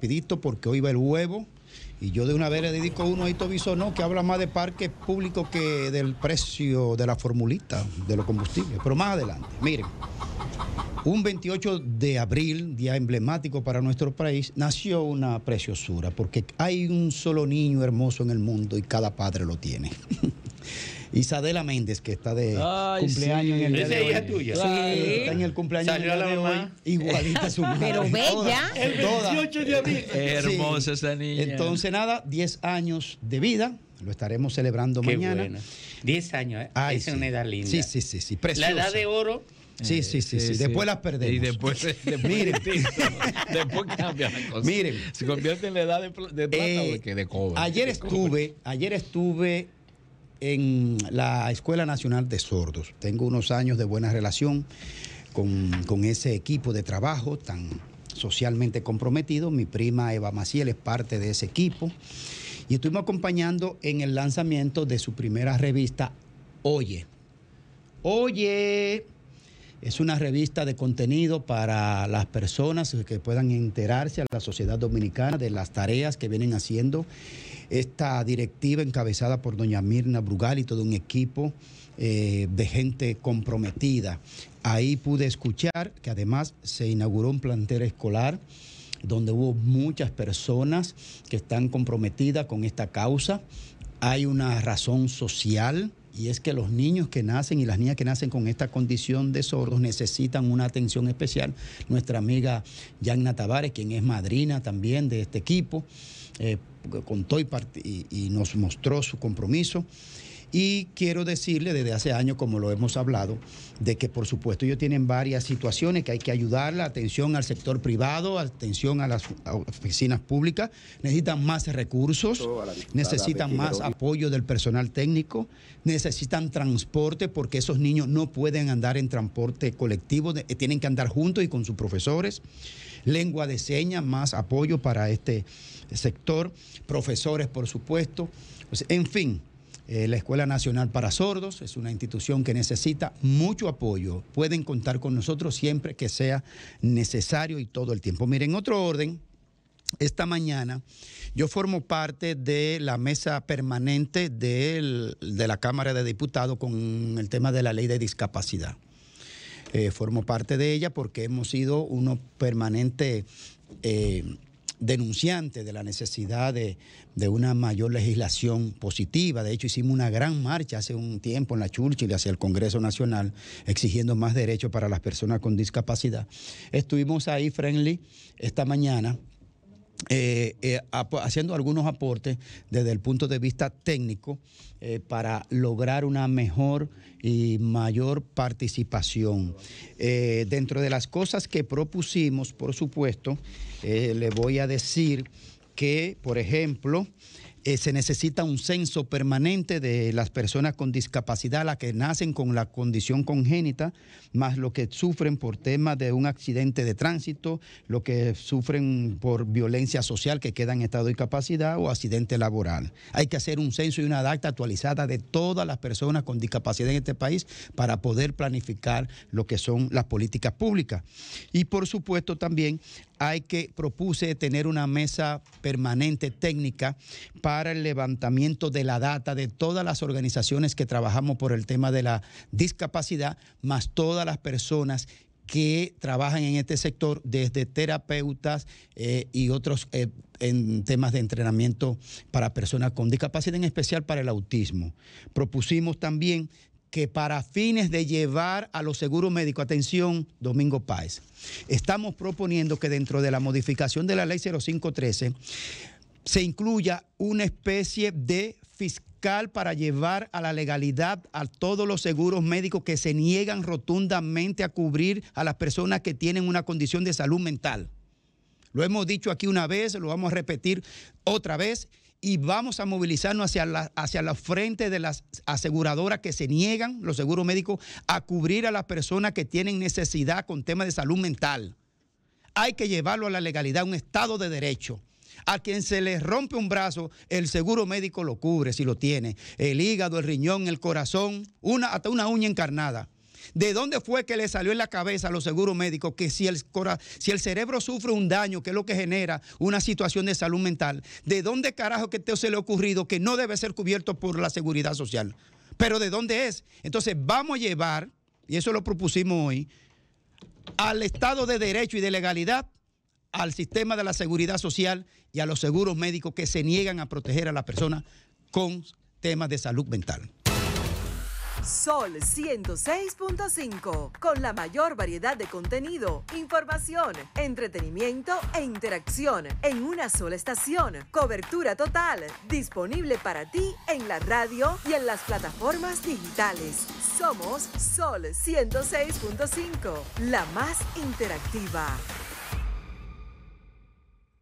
rapidito porque hoy va el huevo. Y yo de una vez le dedico uno a Ito Bisonó, que habla más de parques públicos que del precio de la formulita de los combustibles. Pero más adelante, miren, un 28 de abril, día emblemático para nuestro país, nació una preciosura, porque hay un solo niño hermoso en el mundo y cada padre lo tiene. Isadela Méndez, que está de cumpleaños en el día ¿Es de hoy. ella tuya? Sí. Está en el cumpleaños de hoy. Igualita su madre. Pero bella. El 28 de abril. Hermosa esa niña. Entonces, nada, 10 años de vida. Lo estaremos celebrando mañana. 10 años, ¿eh? es una edad linda. Sí, sí, sí, Preciosa. La edad de oro. Sí, sí, sí, Después las perdemos. Y después, miren, después cambia la cosa. Miren, se convierte en la edad de, plata o de cobre. Eh, ayer estuve, ayer estuve en la Escuela Nacional de Sordos. Tengo unos años de buena relación con, ese equipo de trabajo tan socialmente comprometido. Mi prima Eva Maciel es parte de ese equipo. Y estuvimos acompañando en el lanzamiento de su primera revista, Oye. Oye, es una revista de contenido para las personas que puedan enterarse a la sociedad dominicana de las tareas que vienen haciendo esta directiva encabezada por doña Mirna Brugal y todo un equipo eh, de gente comprometida. Ahí pude escuchar que además se inauguró un plantel escolar donde hubo muchas personas que están comprometidas con esta causa. Hay una razón social y es que los niños que nacen y las niñas que nacen con esta condición de sordos necesitan una atención especial. Nuestra amiga Yagna Tavares, quien es madrina también de este equipo, eh, contó y, y nos mostró su compromiso. Y quiero decirle desde hace años, como lo hemos hablado, de que por supuesto ellos tienen varias situaciones que hay que la atención al sector privado, atención a las oficinas públicas, necesitan más recursos, necesitan más apoyo del personal técnico, necesitan transporte porque esos niños no pueden andar en transporte colectivo, eh, tienen que andar juntos y con sus profesores, lengua de señas, más apoyo para este sector, profesores por supuesto, en fin eh, la Escuela Nacional para Sordos es una institución que necesita mucho apoyo. Pueden contar con nosotros siempre que sea necesario y todo el tiempo. Miren, otro orden. Esta mañana yo formo parte de la mesa permanente de la Cámara de Diputados con el tema de la ley de discapacidad. Eh, formo parte de ella porque hemos sido uno permanente... Eh, denunciante de la necesidad de, de, una mayor legislación positiva. De hecho, hicimos una gran marcha hace un tiempo en la Churchill hacia el Congreso Nacional exigiendo más derechos para las personas con discapacidad. Estuvimos ahí, Friendly, esta mañana eh, eh, haciendo algunos aportes desde el punto de vista técnico eh, para lograr una mejor y mayor participación. dentro de las cosas que propusimos, por supuesto, le voy a decir que, por ejemplo, eh, se necesita un censo permanente de las personas con discapacidad, las que nacen con la condición congénita, más lo que sufren por temas de un accidente de tránsito, lo que sufren por violencia social que queda en estado de incapacidad o accidente laboral. Hay que hacer un censo y una data actualizada de todas las personas con discapacidad en este país para poder planificar lo que son las políticas públicas. Y por supuesto también hay que propuse tener una mesa permanente técnica para para el levantamiento de la data de todas las organizaciones que trabajamos por el tema de la discapacidad, más todas las personas que trabajan en este sector, desde terapeutas eh, y otros eh, en temas de entrenamiento para personas con discapacidad, en especial para el autismo. Propusimos también que para fines de llevar a los seguros médicos, atención, Domingo Páez, estamos proponiendo que dentro de la modificación de la ley 0513, se incluya una especie de fiscal para llevar a la legalidad a todos los seguros médicos que se niegan rotundamente a cubrir a las personas que tienen una condición de salud mental. Lo hemos dicho aquí una vez, lo vamos a repetir otra vez y vamos a movilizarnos hacia la, hacia frente de las aseguradoras que se niegan, los seguros médicos, a cubrir a las personas que tienen necesidad con temas de salud mental. Hay que llevarlo a la legalidad, un Estado de Derecho. A quien se le rompe un brazo, el seguro médico lo cubre si lo tiene. El hígado, el riñón, el corazón, una, hasta una uña encarnada. ¿De dónde fue que le salió en la cabeza a los seguros médicos que si el, si el cerebro sufre un daño, que es lo que genera una situación de salud mental, ¿de dónde carajo que te se le ha ocurrido que no debe ser cubierto por la seguridad social? Pero ¿de dónde es? Entonces vamos a llevar, y eso lo propusimos hoy, al Estado de Derecho y de Legalidad al sistema de la seguridad social y a los seguros médicos que se niegan a proteger a la persona con temas de salud mental. Sol 106.5, con la mayor variedad de contenido, información, entretenimiento e interacción en una sola estación. Cobertura total, disponible para ti en la radio y en las plataformas digitales. Somos Sol 106.5, la más interactiva.